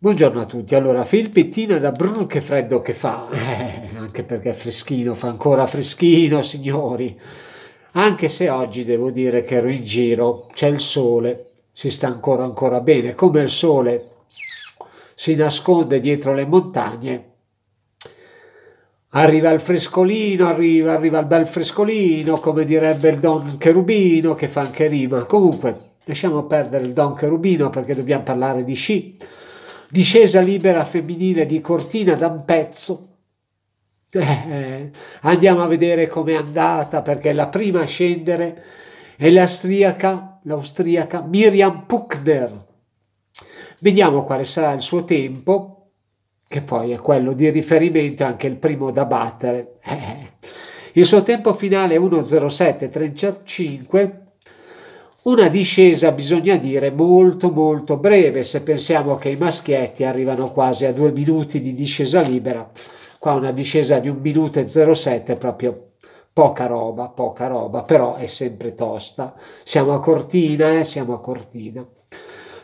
Buongiorno a tutti, allora Filippettina da Brr che freddo che fa, eh, anche perché è freschino, fa ancora freschino signori, anche se oggi devo dire che ero in giro, c'è il sole, si sta ancora ancora bene, come il sole si nasconde dietro le montagne, arriva il frescolino, arriva, arriva il bel frescolino, come direbbe il Don Cherubino che fa anche rima, comunque lasciamo perdere il Don Cherubino perché dobbiamo parlare di sci, discesa libera femminile di Cortina da un pezzo. Eh, eh, andiamo a vedere com'è andata perché la prima a scendere è l'austriaca, l'austriaca Miriam Puckner. Vediamo quale sarà il suo tempo, che poi è quello di riferimento, anche il primo da battere. Eh. eh. Il suo tempo finale è 1.07.35 una discesa, bisogna dire, molto molto breve, se pensiamo che i maschietti arrivano quasi a due minuti di discesa libera, qua una discesa di 1 minuto e 07 proprio poca roba, poca roba, però è sempre tosta. Siamo a Cortina, eh? siamo a Cortina.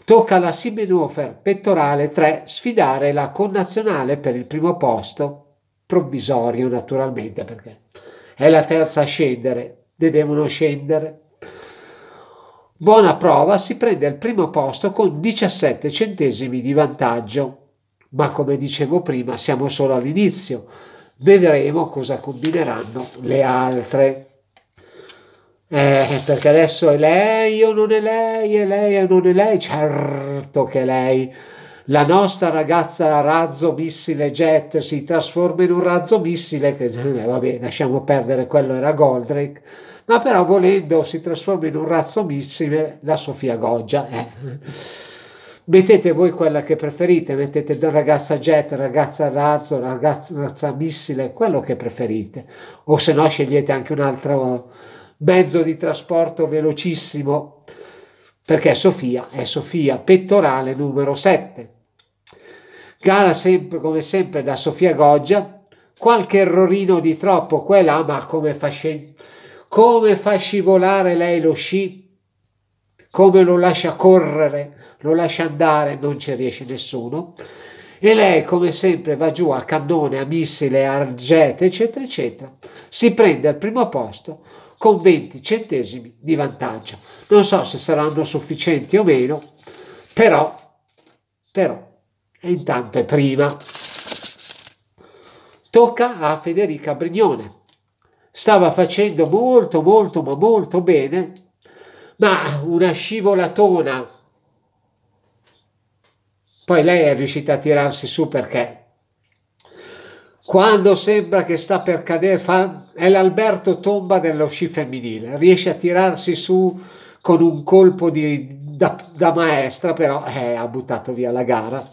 Tocca alla Simenhofer pettorale 3, sfidare la connazionale per il primo posto, provvisorio naturalmente, perché è la terza a scendere, ne devono scendere Buona prova si prende al primo posto con 17 centesimi di vantaggio. Ma come dicevo prima, siamo solo all'inizio. Vedremo cosa combineranno le altre. Eh, perché adesso è lei o non è lei, è lei o non è lei, certo che è lei. La nostra ragazza razzo missile jet si trasforma in un razzo missile che, eh, vabbè, lasciamo perdere, quello era Goldrake ma però volendo si trasforma in un razzo missile la Sofia Goggia. Eh. Mettete voi quella che preferite, mettete da ragazza jet, ragazza razzo, ragazza, ragazza missile, quello che preferite. O se no scegliete anche un altro mezzo di trasporto velocissimo, perché Sofia è Sofia, pettorale numero 7. Gara sempre, come sempre da Sofia Goggia, qualche errorino di troppo qua e là, ma come fa scegliere come fa scivolare lei lo sci? Come lo lascia correre, lo lascia andare, non ci riesce nessuno. E lei, come sempre, va giù a cannone, a missile, a argete, eccetera, eccetera. Si prende al primo posto con 20 centesimi di vantaggio. Non so se saranno sufficienti o meno, però, però, intanto è prima. Tocca a Federica Brignone stava facendo molto molto ma molto bene, ma una scivolatona, poi lei è riuscita a tirarsi su perché quando sembra che sta per cadere, fa, è l'Alberto tomba dello sci femminile, riesce a tirarsi su con un colpo di, da, da, maestra, però eh, ha buttato via la gara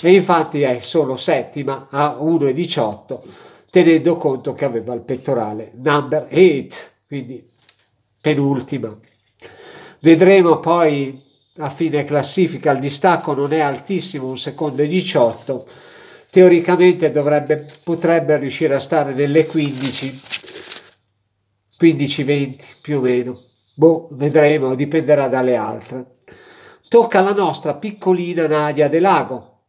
e infatti è solo settima a 1,18 tenendo conto che aveva il pettorale number 8, quindi penultima. Vedremo poi a fine classifica, il distacco non è altissimo, un secondo e 18, teoricamente dovrebbe, potrebbe riuscire a stare nelle 15, 15-20 più o meno. Boh, vedremo, dipenderà dalle altre. Tocca alla nostra piccolina Nadia De Lago.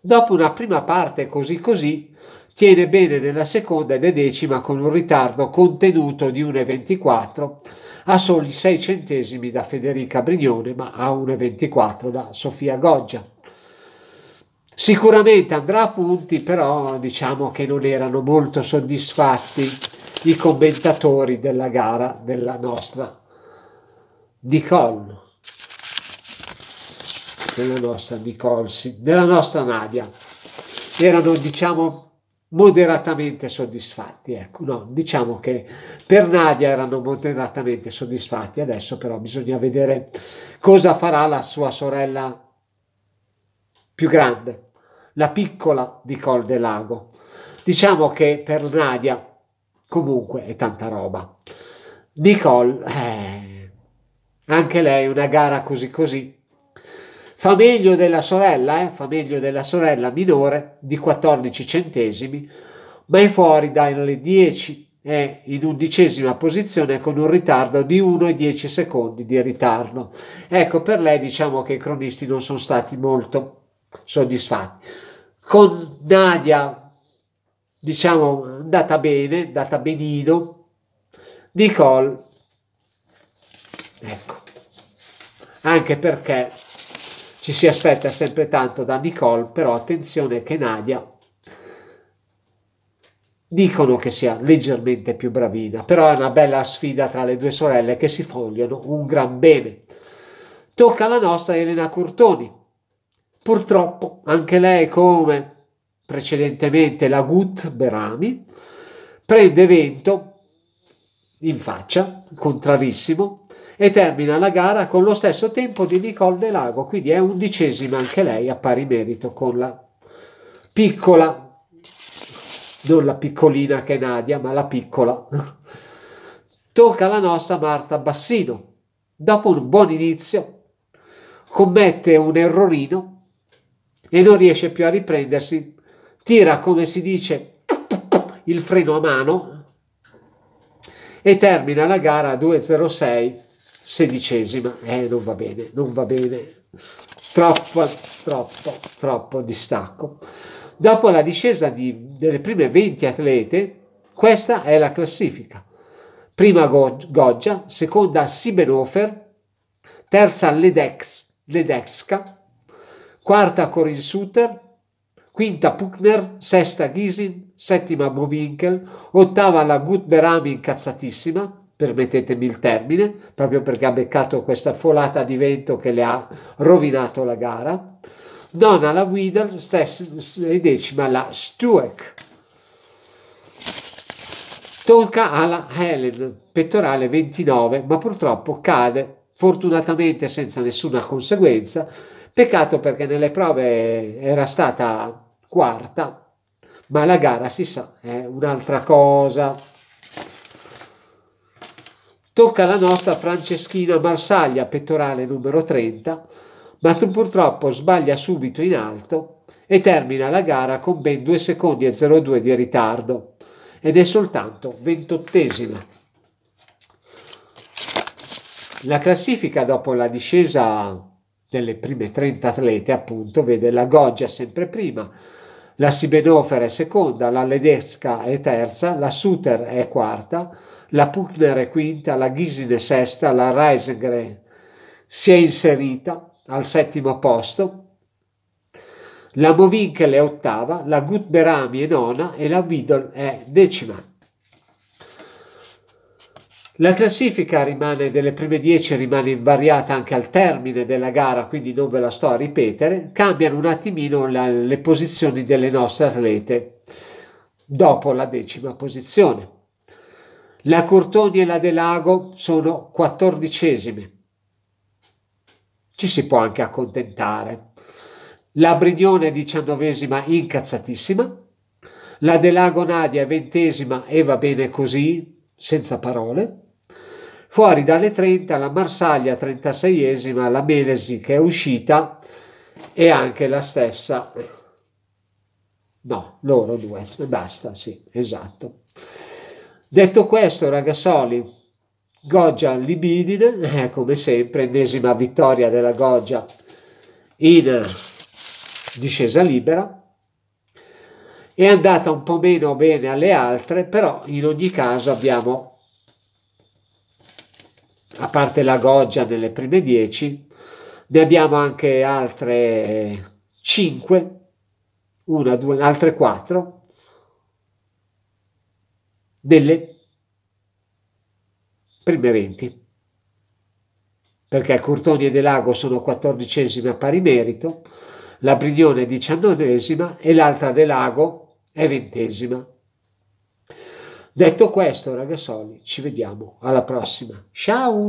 Dopo una prima parte così così, tiene bene nella seconda e decima con un ritardo contenuto di 1,24 a soli 6 centesimi da Federica Brignone ma a 1,24 da Sofia Goggia. Sicuramente andrà a punti, però diciamo che non erano molto soddisfatti i commentatori della gara della nostra Nicole, della nostra Nicole, della nostra Nadia. Erano diciamo moderatamente soddisfatti. Ecco, no, diciamo che per Nadia erano moderatamente soddisfatti, adesso però bisogna vedere cosa farà la sua sorella più grande, la piccola di Col del Lago. Diciamo che per Nadia comunque è tanta roba. Nicole, eh, anche lei una gara così così, Fa meglio della sorella, eh? fa meglio della sorella minore di 14 centesimi, ma è fuori dalle 10 e eh, in undicesima posizione con un ritardo di 1,10 secondi di ritardo. Ecco, per lei diciamo che i cronisti non sono stati molto soddisfatti. Con Nadia, diciamo, andata bene, data benino. Nicole, ecco, anche perché ci si aspetta sempre tanto da Nicole, però attenzione che Nadia dicono che sia leggermente più bravina, però è una bella sfida tra le due sorelle che si fogliano un gran bene. Tocca alla nostra Elena Curtoni. Purtroppo anche lei, come precedentemente la Gut Berami, prende vento in faccia, contrarissimo, e termina la gara con lo stesso tempo di Nicole De Lago, quindi è undicesima anche lei a pari merito con la piccola, non la piccolina che è Nadia, ma la piccola. Tocca la nostra Marta Bassino. Dopo un buon inizio commette un errorino e non riesce più a riprendersi. Tira, come si dice, il freno a mano e termina la gara a 2.06 sedicesima, eh, non va bene, non va bene, troppo, troppo, troppo distacco. Dopo la discesa di, delle prime 20 atlete, questa è la classifica. Prima Goggia, seconda Sibenofer, terza Ledex, Ledexka, quarta Corin Suter, quinta Puckner, sesta Ghisin, settima Bovinkel, ottava la Gutberami incazzatissima, permettetemi il termine, proprio perché ha beccato questa folata di vento che le ha rovinato la gara. Nona la guida e decima la Stueck. Tocca alla Helen, pettorale 29, ma purtroppo cade, fortunatamente senza nessuna conseguenza. Peccato perché nelle prove era stata quarta, ma la gara si sa, è un'altra cosa. Tocca la nostra Franceschina Marsaglia, pettorale numero 30, ma purtroppo sbaglia subito in alto e termina la gara con ben 2 secondi e 02 di ritardo ed è soltanto ventottesima. La classifica dopo la discesa delle prime 30 atlete, appunto, vede la Goggia sempre prima, la Sibenofera è seconda, la Ledesca è terza, la Suter è quarta, la Puckner è quinta, la Ghisine è sesta, la Reisegren si è inserita al settimo posto, la Movinkel è ottava, la Gutberami è nona e la Widol è decima. La classifica rimane delle prime 10 rimane invariata anche al termine della gara, quindi non ve la sto a ripetere. Cambiano un attimino la, le posizioni delle nostre atlete dopo la decima posizione. La Cortoni e la De Lago sono quattordicesime. Ci si può anche accontentare. La Brignone è diciannovesima incazzatissima. La De Lago Nadia è ventesima e va bene così, senza parole. Fuori dalle 30 la Marsaglia 36esima, la Melesi che è uscita e anche la stessa. No, loro due, basta, sì, esatto. Detto questo, ragazzoli, Goggia Libidine, eh, come sempre, ennesima vittoria della Goggia in discesa libera. È andata un po' meno bene alle altre, però in ogni caso abbiamo, a parte la Goggia nelle prime 10, ne abbiamo anche altre 5, una, due, altre 4 delle prime 20. Perché Curtoni e De Lago sono quattordicesima pari merito, la Brignone è diciannovesima e l'altra De Lago è ventesima. Detto questo, ragazzoli, ci vediamo alla prossima. Ciao!